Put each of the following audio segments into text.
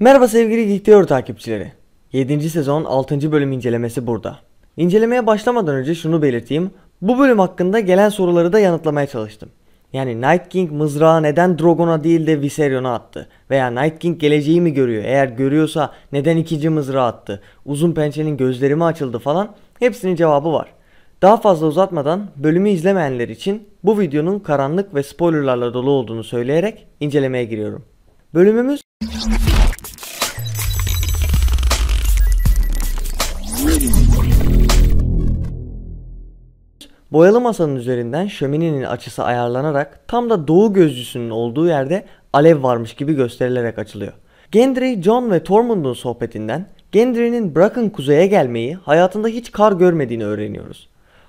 Merhaba sevgili Geek takipçileri. 7. sezon 6. bölüm incelemesi burada. İncelemeye başlamadan önce şunu belirteyim. Bu bölüm hakkında gelen soruları da yanıtlamaya çalıştım. Yani Night King mızrağı neden Drogon'a değil de Viserion'a attı? Veya Night King geleceği mi görüyor? Eğer görüyorsa neden ikinci mızrağı attı? Uzun pençenin gözleri mi açıldı falan? Hepsinin cevabı var. Daha fazla uzatmadan bölümü izlemeyenler için bu videonun karanlık ve spoilerlarla dolu olduğunu söyleyerek incelemeye giriyorum. Bölümümüz Boyalı masanın üzerinden şöminenin açısı ayarlanarak tam da doğu gözcüsünün olduğu yerde alev varmış gibi gösterilerek açılıyor. Gendry, John ve Tormund'un sohbetinden Gendry'nin Bracken kuzeye gelmeyi hayatında hiç kar görmediğini öğreniyoruz.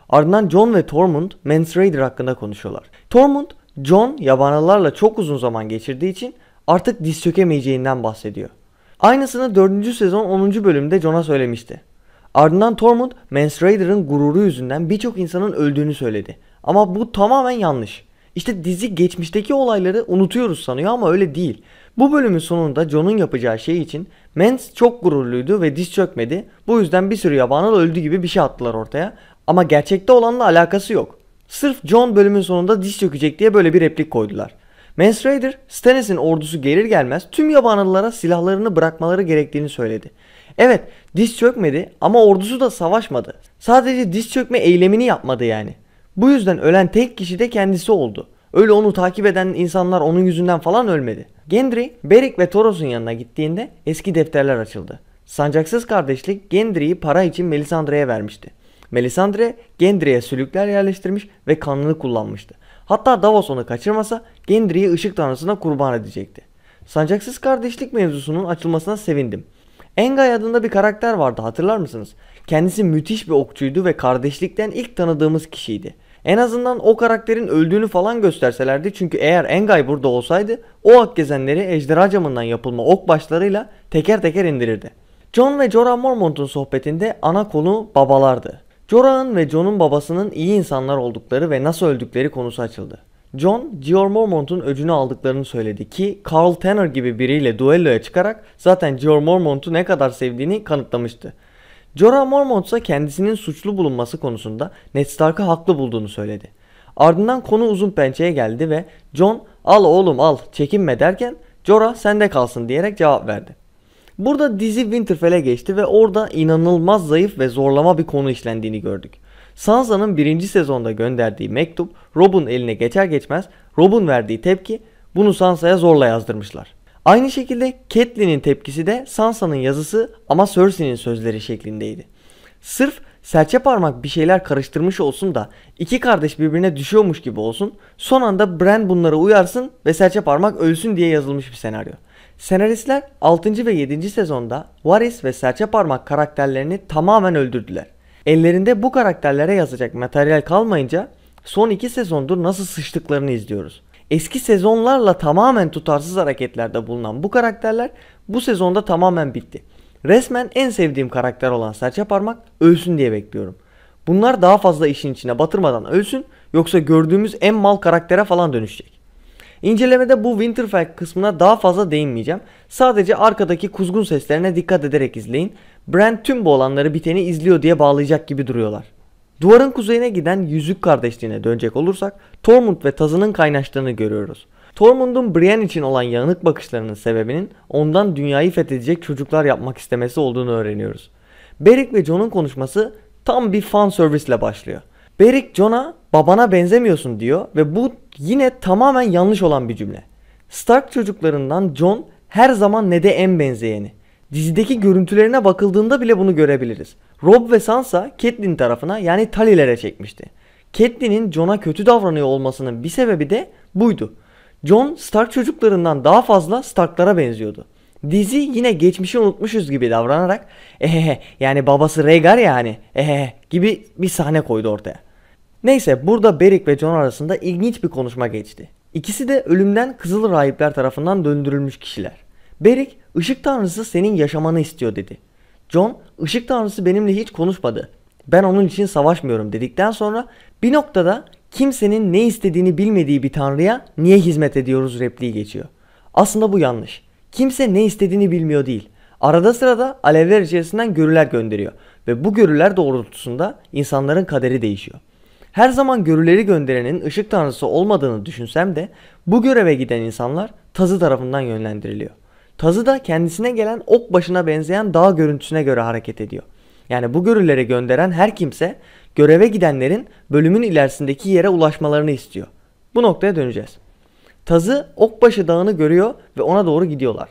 Ardından John ve Tormund Mans Raider hakkında konuşuyorlar. Tormund, John yabanlılarla çok uzun zaman geçirdiği için artık diz çökemeyeceğinden bahsediyor. Aynısını 4. sezon 10. bölümde John'a söylemişti. Ardından Tormund, Mans Raider'ın gururu yüzünden birçok insanın öldüğünü söyledi. Ama bu tamamen yanlış. İşte dizi geçmişteki olayları unutuyoruz sanıyor ama öyle değil. Bu bölümün sonunda Jon'un yapacağı şey için Mans çok gururluydu ve diz çökmedi. Bu yüzden bir sürü yabanıl öldü gibi bir şey attılar ortaya. Ama gerçekte olanla alakası yok. Sırf Jon bölümün sonunda diz çökecek diye böyle bir replik koydular. Mans Raider, Stannis'in ordusu gelir gelmez tüm yabanlılara silahlarını bırakmaları gerektiğini söyledi. Evet, diz çökmedi ama ordusu da savaşmadı. Sadece diz çökme eylemini yapmadı yani. Bu yüzden ölen tek kişi de kendisi oldu. Öyle onu takip eden insanlar onun yüzünden falan ölmedi. Gendry, Beric ve Toros'un yanına gittiğinde eski defterler açıldı. Sancaksız kardeşlik Gendry'yi para için Melisandre'ye vermişti. Melisandre, Gendry'e sülükler yerleştirmiş ve kanını kullanmıştı. Hatta Davos onu kaçırmasa Gendry'yi ışık tanrısına kurban edecekti. Sancaksız kardeşlik mevzusunun açılmasına sevindim. Engay adında bir karakter vardı hatırlar mısınız? Kendisi müthiş bir okçuydu ve kardeşlikten ilk tanıdığımız kişiydi. En azından o karakterin öldüğünü falan gösterselerdi çünkü eğer Engay burada olsaydı o ak gezenleri ejderha camından yapılma ok başlarıyla teker teker indirirdi. John ve Jorah Mormont'un sohbetinde ana konu babalardı. Jorah'ın ve John'un babasının iyi insanlar oldukları ve nasıl öldükleri konusu açıldı. John, Gior Mormont'un öcünü aldıklarını söyledi ki Carl Tanner gibi biriyle duelloya çıkarak zaten Gior Mormont'u ne kadar sevdiğini kanıtlamıştı. Jorah Mormont ise kendisinin suçlu bulunması konusunda Ned Stark'ı haklı bulduğunu söyledi. Ardından konu uzun pençeye geldi ve John al oğlum al çekinme derken Jorah sende kalsın diyerek cevap verdi. Burada dizi Winterfell'e geçti ve orada inanılmaz zayıf ve zorlama bir konu işlendiğini gördük. Sansa'nın birinci sezonda gönderdiği mektup Rob'un eline geçer geçmez Rob'un verdiği tepki bunu Sansa'ya zorla yazdırmışlar. Aynı şekilde Catelyn'in tepkisi de Sansa'nın yazısı ama Cersei'nin sözleri şeklindeydi. Sırf serçe parmak bir şeyler karıştırmış olsun da iki kardeş birbirine düşüyormuş gibi olsun son anda Bran bunları uyarsın ve serçe parmak ölsün diye yazılmış bir senaryo. Senaristler 6. ve 7. sezonda Varys ve Serçe Parmak karakterlerini tamamen öldürdüler. Ellerinde bu karakterlere yazacak materyal kalmayınca son 2 sezondur nasıl sıçtıklarını izliyoruz. Eski sezonlarla tamamen tutarsız hareketlerde bulunan bu karakterler bu sezonda tamamen bitti. Resmen en sevdiğim karakter olan Serçe Parmak ölsün diye bekliyorum. Bunlar daha fazla işin içine batırmadan ölsün yoksa gördüğümüz en mal karaktere falan dönüşecek. İncelemede bu Winterfell kısmına daha fazla değinmeyeceğim. Sadece arkadaki kuzgun seslerine dikkat ederek izleyin. Bran tüm bu olanları biteni izliyor diye bağlayacak gibi duruyorlar. Duvarın kuzeyine giden yüzük kardeşliğine dönecek olursak Tormund ve Taz'ının kaynaştığını görüyoruz. Tormund'un Brienne için olan yanık bakışlarının sebebinin ondan dünyayı fethedecek çocuklar yapmak istemesi olduğunu öğreniyoruz. Beric ve Jon'un konuşması tam bir fan servisle başlıyor. Beric Jon'a babana benzemiyorsun diyor ve bu yine tamamen yanlış olan bir cümle. Stark çocuklarından John her zaman Ned'e en benzeyeni. Dizideki görüntülerine bakıldığında bile bunu görebiliriz. Rob ve Sansa Catelyn tarafına yani Tully'lere çekmişti. Catelyn'in John'a kötü davranıyor olmasının bir sebebi de buydu. John Stark çocuklarından daha fazla Stark'lara benziyordu. Dizi yine geçmişi unutmuşuz gibi davranarak ehehe yani babası Rhaegar yani hani ehehe gibi bir sahne koydu ortaya. Neyse burada Beric ve John arasında ilginç bir konuşma geçti. İkisi de ölümden Kızıl Rahipler tarafından döndürülmüş kişiler. Beric, ışık tanrısı senin yaşamanı istiyor dedi. John, ışık tanrısı benimle hiç konuşmadı. Ben onun için savaşmıyorum dedikten sonra bir noktada kimsenin ne istediğini bilmediği bir tanrıya niye hizmet ediyoruz repliği geçiyor. Aslında bu yanlış. Kimse ne istediğini bilmiyor değil. Arada sırada alevler içerisinden görüler gönderiyor ve bu görüler doğrultusunda insanların kaderi değişiyor. Her zaman görüleri gönderenin ışık tanrısı olmadığını düşünsem de bu göreve giden insanlar Tazı tarafından yönlendiriliyor. Tazı da kendisine gelen ok başına benzeyen dağ görüntüsüne göre hareket ediyor. Yani bu görülere gönderen her kimse göreve gidenlerin bölümün ilerisindeki yere ulaşmalarını istiyor. Bu noktaya döneceğiz. Tazı Okbaşı Dağı'nı görüyor ve ona doğru gidiyorlar.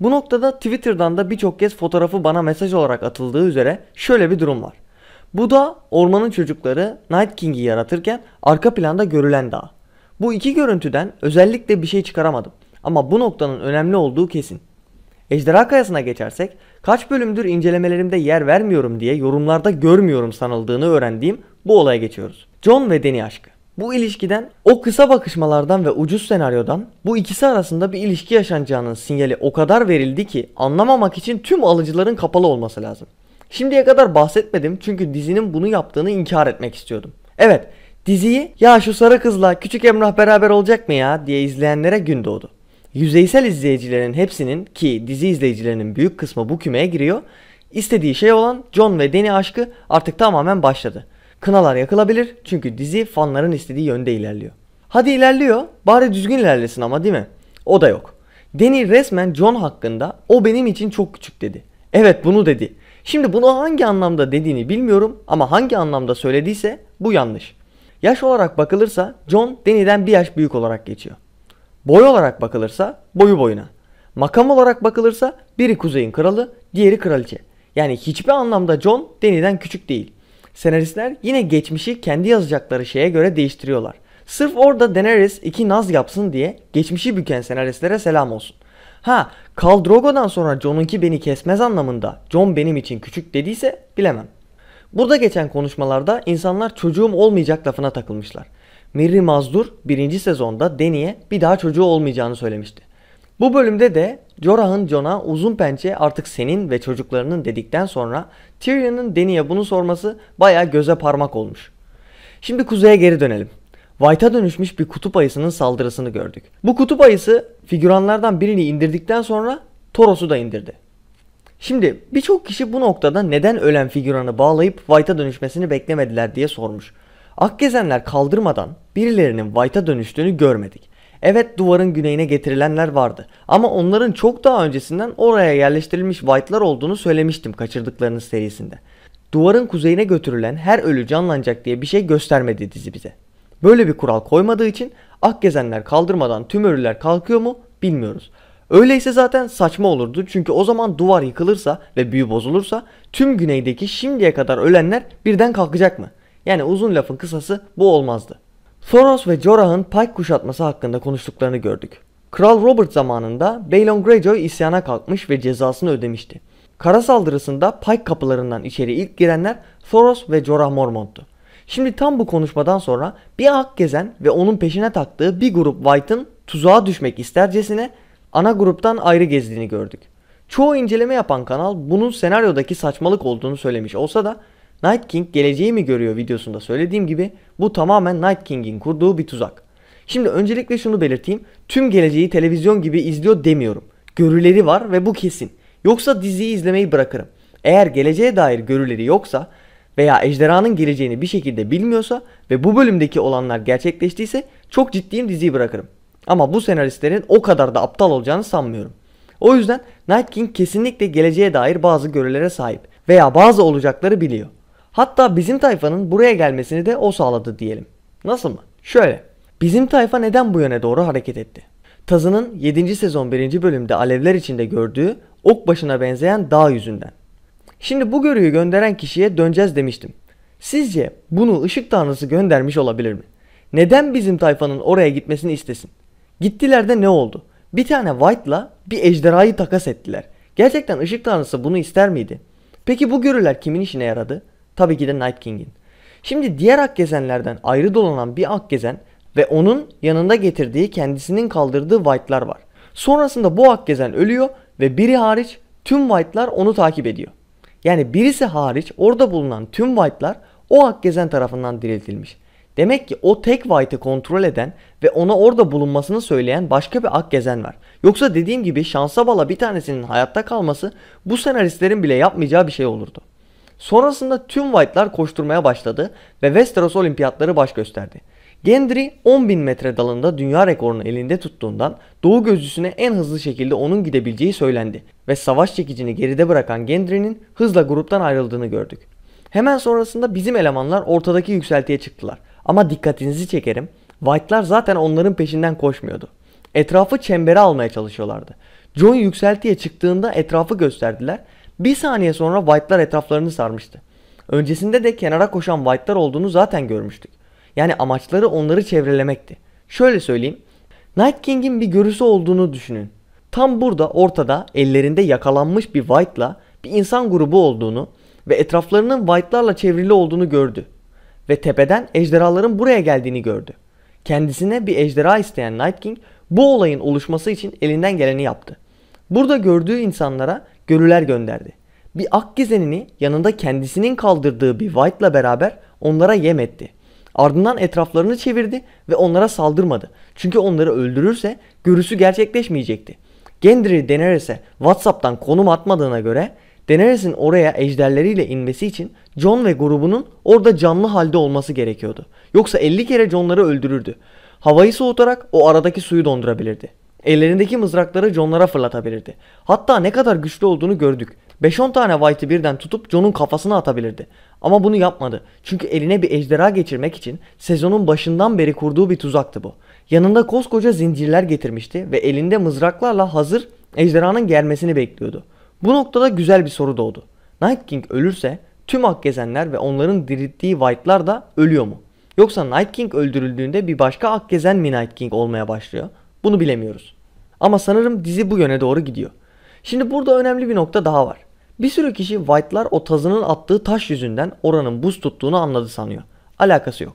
Bu noktada Twitter'dan da birçok kez fotoğrafı bana mesaj olarak atıldığı üzere şöyle bir durum var. Bu da ormanın çocukları Night King'i yaratırken arka planda görülen dağ. Bu iki görüntüden özellikle bir şey çıkaramadım ama bu noktanın önemli olduğu kesin. Ejderha Kayası'na geçersek kaç bölümdür incelemelerimde yer vermiyorum diye yorumlarda görmüyorum sanıldığını öğrendiğim bu olaya geçiyoruz. John ve Deni aşkı. Bu ilişkiden o kısa bakışmalardan ve ucuz senaryodan bu ikisi arasında bir ilişki yaşanacağının sinyali o kadar verildi ki anlamamak için tüm alıcıların kapalı olması lazım. Şimdiye kadar bahsetmedim çünkü dizinin bunu yaptığını inkar etmek istiyordum. Evet, diziyi ya şu sarı kızla küçük Emrah beraber olacak mı ya diye izleyenlere gün doğdu. Yüzeysel izleyicilerin hepsinin ki dizi izleyicilerinin büyük kısmı bu kümeye giriyor. İstediği şey olan John ve Deni aşkı artık tamamen başladı. Kınalar yakılabilir çünkü dizi fanların istediği yönde ilerliyor. Hadi ilerliyor, bari düzgün ilerlesin ama değil mi? O da yok. Deni resmen John hakkında o benim için çok küçük dedi. Evet bunu dedi. Şimdi bunu hangi anlamda dediğini bilmiyorum ama hangi anlamda söylediyse bu yanlış. Yaş olarak bakılırsa John deniden bir yaş büyük olarak geçiyor. Boy olarak bakılırsa boyu boyuna. Makam olarak bakılırsa biri kuzeyin kralı, diğeri kraliçe. Yani hiçbir anlamda John deniden küçük değil. Senaristler yine geçmişi kendi yazacakları şeye göre değiştiriyorlar. Sırf orada Daenerys iki naz yapsın diye geçmişi büken senaristlere selam olsun. Ha, Khal Drogo'dan sonra John'unki beni kesmez anlamında Jon benim için küçük dediyse bilemem. Burada geçen konuşmalarda insanlar çocuğum olmayacak lafına takılmışlar. Miri Mazdur birinci sezonda Deni'ye bir daha çocuğu olmayacağını söylemişti. Bu bölümde de Jorah'ın Jon'a uzun pençe artık senin ve çocuklarının dedikten sonra Tyrion'un Deni'ye bunu sorması baya göze parmak olmuş. Şimdi kuzeye geri dönelim. White'a dönüşmüş bir kutup ayısının saldırısını gördük. Bu kutup ayısı figüranlardan birini indirdikten sonra Toros'u da indirdi. Şimdi birçok kişi bu noktada neden ölen figüranı bağlayıp White'a dönüşmesini beklemediler diye sormuş. Akgezenler kaldırmadan birilerinin White'a dönüştüğünü görmedik. Evet duvarın güneyine getirilenler vardı ama onların çok daha öncesinden oraya yerleştirilmiş White'lar olduğunu söylemiştim kaçırdıklarının serisinde. Duvarın kuzeyine götürülen her ölü canlanacak diye bir şey göstermedi dizi bize. Böyle bir kural koymadığı için Akgezenler kaldırmadan tüm ölüler kalkıyor mu bilmiyoruz. Öyleyse zaten saçma olurdu çünkü o zaman duvar yıkılırsa ve büyü bozulursa tüm güneydeki şimdiye kadar ölenler birden kalkacak mı? Yani uzun lafın kısası bu olmazdı. Thoros ve Jorah'ın Pike kuşatması hakkında konuştuklarını gördük. Kral Robert zamanında Balon Greyjoy isyana kalkmış ve cezasını ödemişti. Kara saldırısında Pike kapılarından içeri ilk girenler Thoros ve Jorah Mormont'tu. Şimdi tam bu konuşmadan sonra bir hak gezen ve onun peşine taktığı bir grup White'ın tuzağa düşmek istercesine ana gruptan ayrı gezdiğini gördük. Çoğu inceleme yapan kanal bunun senaryodaki saçmalık olduğunu söylemiş olsa da Night King geleceği mi görüyor videosunda söylediğim gibi bu tamamen Night King'in kurduğu bir tuzak. Şimdi öncelikle şunu belirteyim. Tüm geleceği televizyon gibi izliyor demiyorum. Görüleri var ve bu kesin. Yoksa diziyi izlemeyi bırakırım. Eğer geleceğe dair görüleri yoksa veya ejderhanın geleceğini bir şekilde bilmiyorsa ve bu bölümdeki olanlar gerçekleştiyse çok ciddiyim diziyi bırakırım. Ama bu senaristlerin o kadar da aptal olacağını sanmıyorum. O yüzden Night King kesinlikle geleceğe dair bazı görülere sahip veya bazı olacakları biliyor. Hatta bizim tayfanın buraya gelmesini de o sağladı diyelim. Nasıl mı? Şöyle. Bizim tayfa neden bu yöne doğru hareket etti? Tazı'nın 7. sezon 1. bölümde alevler içinde gördüğü ok başına benzeyen dağ yüzünden. Şimdi bu görüyü gönderen kişiye döneceğiz demiştim. Sizce bunu ışık tanrısı göndermiş olabilir mi? Neden bizim tayfanın oraya gitmesini istesin? Gittiler de ne oldu? Bir tane White'la bir ejderhayı takas ettiler. Gerçekten ışık tanrısı bunu ister miydi? Peki bu görüler kimin işine yaradı? Tabii ki de Night King'in. Şimdi diğer Akgezenlerden ayrı dolanan bir Akgezen ve onun yanında getirdiği kendisinin kaldırdığı White'lar var. Sonrasında bu Akgezen ölüyor ve biri hariç tüm White'lar onu takip ediyor. Yani birisi hariç orada bulunan tüm white'lar o Akgezen tarafından diriltilmiş. Demek ki o tek white'ı kontrol eden ve ona orada bulunmasını söyleyen başka bir Akgezen var. Yoksa dediğim gibi şansa bala bir tanesinin hayatta kalması bu senaristlerin bile yapmayacağı bir şey olurdu. Sonrasında tüm White'lar koşturmaya başladı ve Westeros Olimpiyatları baş gösterdi. Gendry 10.000 metre dalında dünya rekorunu elinde tuttuğundan Doğu gözcüsüne en hızlı şekilde onun gidebileceği söylendi ve savaş çekicini geride bırakan Gendry'nin hızla gruptan ayrıldığını gördük. Hemen sonrasında bizim elemanlar ortadaki yükseltiye çıktılar. Ama dikkatinizi çekerim, White'lar zaten onların peşinden koşmuyordu. Etrafı çembere almaya çalışıyorlardı. John yükseltiye çıktığında etrafı gösterdiler. Bir saniye sonra White'lar etraflarını sarmıştı. Öncesinde de kenara koşan White'lar olduğunu zaten görmüştük. Yani amaçları onları çevrelemekti. Şöyle söyleyeyim. Night King'in bir görüsü olduğunu düşünün. Tam burada ortada ellerinde yakalanmış bir White'la bir insan grubu olduğunu ve etraflarının White'larla çevrili olduğunu gördü. Ve tepeden ejderhaların buraya geldiğini gördü. Kendisine bir ejderha isteyen Night King bu olayın oluşması için elinden geleni yaptı. Burada gördüğü insanlara görüler gönderdi. Bir ak gizenini yanında kendisinin kaldırdığı bir White'la beraber onlara yem etti. Ardından etraflarını çevirdi ve onlara saldırmadı. Çünkü onları öldürürse görüsü gerçekleşmeyecekti. Gendry Daenerys'e Whatsapp'tan konum atmadığına göre Daenerys'in oraya ejderleriyle inmesi için Jon ve grubunun orada canlı halde olması gerekiyordu. Yoksa 50 kere Jon'ları öldürürdü. Havayı soğutarak o aradaki suyu dondurabilirdi. Ellerindeki mızrakları Jon'lara fırlatabilirdi. Hatta ne kadar güçlü olduğunu gördük. 5-10 tane White'ı birden tutup John'un kafasına atabilirdi. Ama bunu yapmadı. Çünkü eline bir ejderha geçirmek için sezonun başından beri kurduğu bir tuzaktı bu. Yanında koskoca zincirler getirmişti ve elinde mızraklarla hazır ejderhanın gelmesini bekliyordu. Bu noktada güzel bir soru doğdu. Night King ölürse tüm Akgezenler ve onların dirilttiği White'lar da ölüyor mu? Yoksa Night King öldürüldüğünde bir başka Akgezen mi Night King olmaya başlıyor? Bunu bilemiyoruz. Ama sanırım dizi bu yöne doğru gidiyor. Şimdi burada önemli bir nokta daha var. Bir sürü kişi White'lar o tazının attığı taş yüzünden oranın buz tuttuğunu anladı sanıyor. Alakası yok.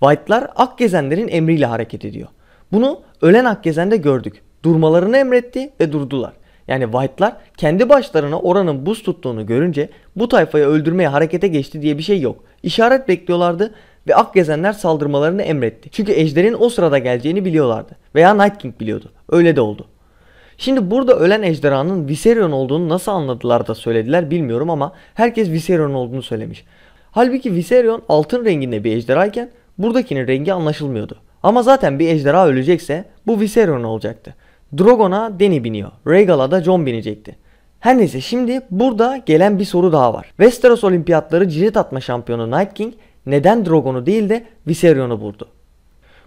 White'lar ak gezenlerin emriyle hareket ediyor. Bunu ölen ak gezende gördük. Durmalarını emretti ve durdular. Yani White'lar kendi başlarına oranın buz tuttuğunu görünce bu tayfayı öldürmeye harekete geçti diye bir şey yok. İşaret bekliyorlardı ve ak gezenler saldırmalarını emretti. Çünkü Ejder'in o sırada geleceğini biliyorlardı. Veya Night King biliyordu. Öyle de oldu. Şimdi burada ölen ejderhanın Viserion olduğunu nasıl anladılar da söylediler bilmiyorum ama herkes Viserion olduğunu söylemiş. Halbuki Viserion altın renginde bir ejderhayken buradakinin rengi anlaşılmıyordu. Ama zaten bir ejderha ölecekse bu Viserion olacaktı. Drogon'a Dany biniyor. Rhaegal'a da Jon binecekti. Her neyse şimdi burada gelen bir soru daha var. Westeros olimpiyatları cirit atma şampiyonu Night King neden Drogon'u değil de Viserion'u vurdu?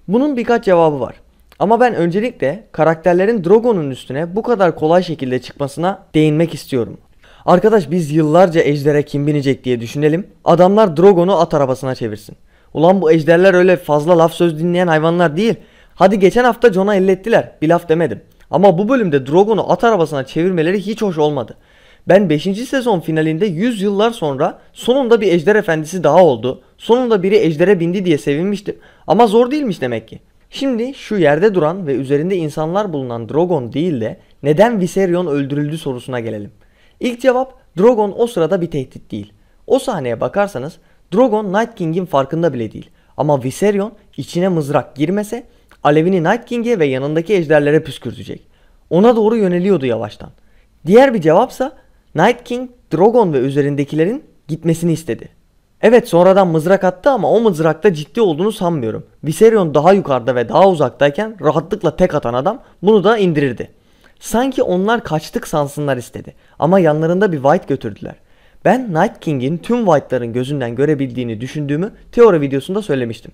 Bunun birkaç cevabı var. Ama ben öncelikle karakterlerin Drogon'un üstüne bu kadar kolay şekilde çıkmasına değinmek istiyorum. Arkadaş biz yıllarca ejdere kim binecek diye düşünelim. Adamlar Drogon'u at arabasına çevirsin. Ulan bu ejderler öyle fazla laf söz dinleyen hayvanlar değil. Hadi geçen hafta Jon'a ellettiler. Bir laf demedim. Ama bu bölümde Drogon'u at arabasına çevirmeleri hiç hoş olmadı. Ben 5. sezon finalinde 100 yıllar sonra sonunda bir ejder efendisi daha oldu. Sonunda biri ejdere bindi diye sevinmiştim. Ama zor değilmiş demek ki. Şimdi şu yerde duran ve üzerinde insanlar bulunan Drogon değil de neden Viserion öldürüldü sorusuna gelelim. İlk cevap Drogon o sırada bir tehdit değil. O sahneye bakarsanız Drogon Night King'in farkında bile değil. Ama Viserion içine mızrak girmese alevini Night King'e ve yanındaki ejderlere püskürtecek. Ona doğru yöneliyordu yavaştan. Diğer bir cevapsa Night King Drogon ve üzerindekilerin gitmesini istedi. Evet sonradan mızrak attı ama o mızrakta ciddi olduğunu sanmıyorum. Viserion daha yukarıda ve daha uzaktayken rahatlıkla tek atan adam bunu da indirirdi. Sanki onlar kaçtık sansınlar istedi ama yanlarında bir White götürdüler. Ben Night King'in tüm White'ların gözünden görebildiğini düşündüğümü teori videosunda söylemiştim.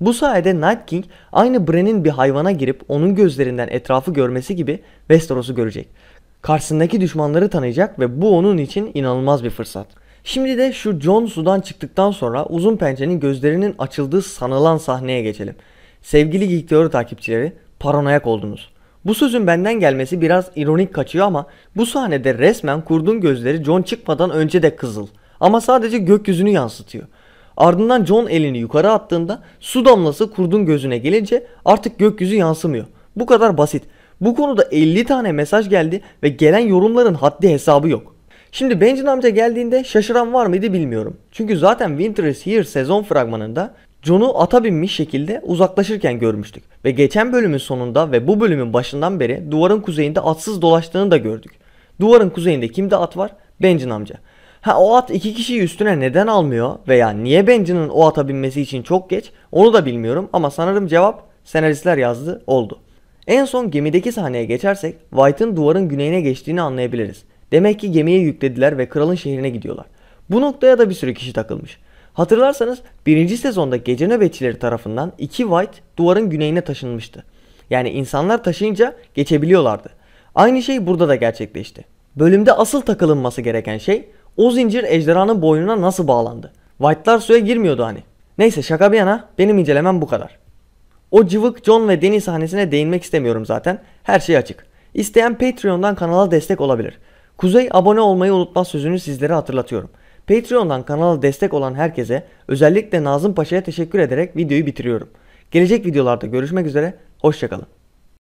Bu sayede Night King aynı Bren'in bir hayvana girip onun gözlerinden etrafı görmesi gibi Westeros'u görecek. Karşısındaki düşmanları tanıyacak ve bu onun için inanılmaz bir fırsat. Şimdi de şu John sudan çıktıktan sonra uzun pençenin gözlerinin açıldığı sanılan sahneye geçelim. Sevgili Geek Teori takipçileri paranoyak oldunuz. Bu sözün benden gelmesi biraz ironik kaçıyor ama bu sahnede resmen kurdun gözleri John çıkmadan önce de kızıl. Ama sadece gökyüzünü yansıtıyor. Ardından John elini yukarı attığında su damlası kurdun gözüne gelince artık gökyüzü yansımıyor. Bu kadar basit. Bu konuda 50 tane mesaj geldi ve gelen yorumların haddi hesabı yok. Şimdi Benjen amca geldiğinde şaşıran var mıydı bilmiyorum. Çünkü zaten Winter is Here sezon fragmanında John'u ata binmiş şekilde uzaklaşırken görmüştük. Ve geçen bölümün sonunda ve bu bölümün başından beri duvarın kuzeyinde atsız dolaştığını da gördük. Duvarın kuzeyinde kimde at var? Benjen amca. Ha o at iki kişiyi üstüne neden almıyor veya niye Benji'nin o ata binmesi için çok geç onu da bilmiyorum ama sanırım cevap senaristler yazdı oldu. En son gemideki sahneye geçersek White'ın duvarın güneyine geçtiğini anlayabiliriz. Demek ki gemiye yüklediler ve kralın şehrine gidiyorlar. Bu noktaya da bir sürü kişi takılmış. Hatırlarsanız birinci sezonda gece nöbetçileri tarafından iki White duvarın güneyine taşınmıştı. Yani insanlar taşıyınca geçebiliyorlardı. Aynı şey burada da gerçekleşti. Bölümde asıl takılınması gereken şey o zincir ejderhanın boynuna nasıl bağlandı? White'lar suya girmiyordu hani. Neyse şaka bir yana benim incelemem bu kadar. O cıvık John ve Deni sahnesine değinmek istemiyorum zaten. Her şey açık. İsteyen Patreon'dan kanala destek olabilir. Kuzey abone olmayı unutmaz sözünü sizlere hatırlatıyorum. Patreon'dan kanala destek olan herkese özellikle Nazım Paşa'ya teşekkür ederek videoyu bitiriyorum. Gelecek videolarda görüşmek üzere, hoşçakalın.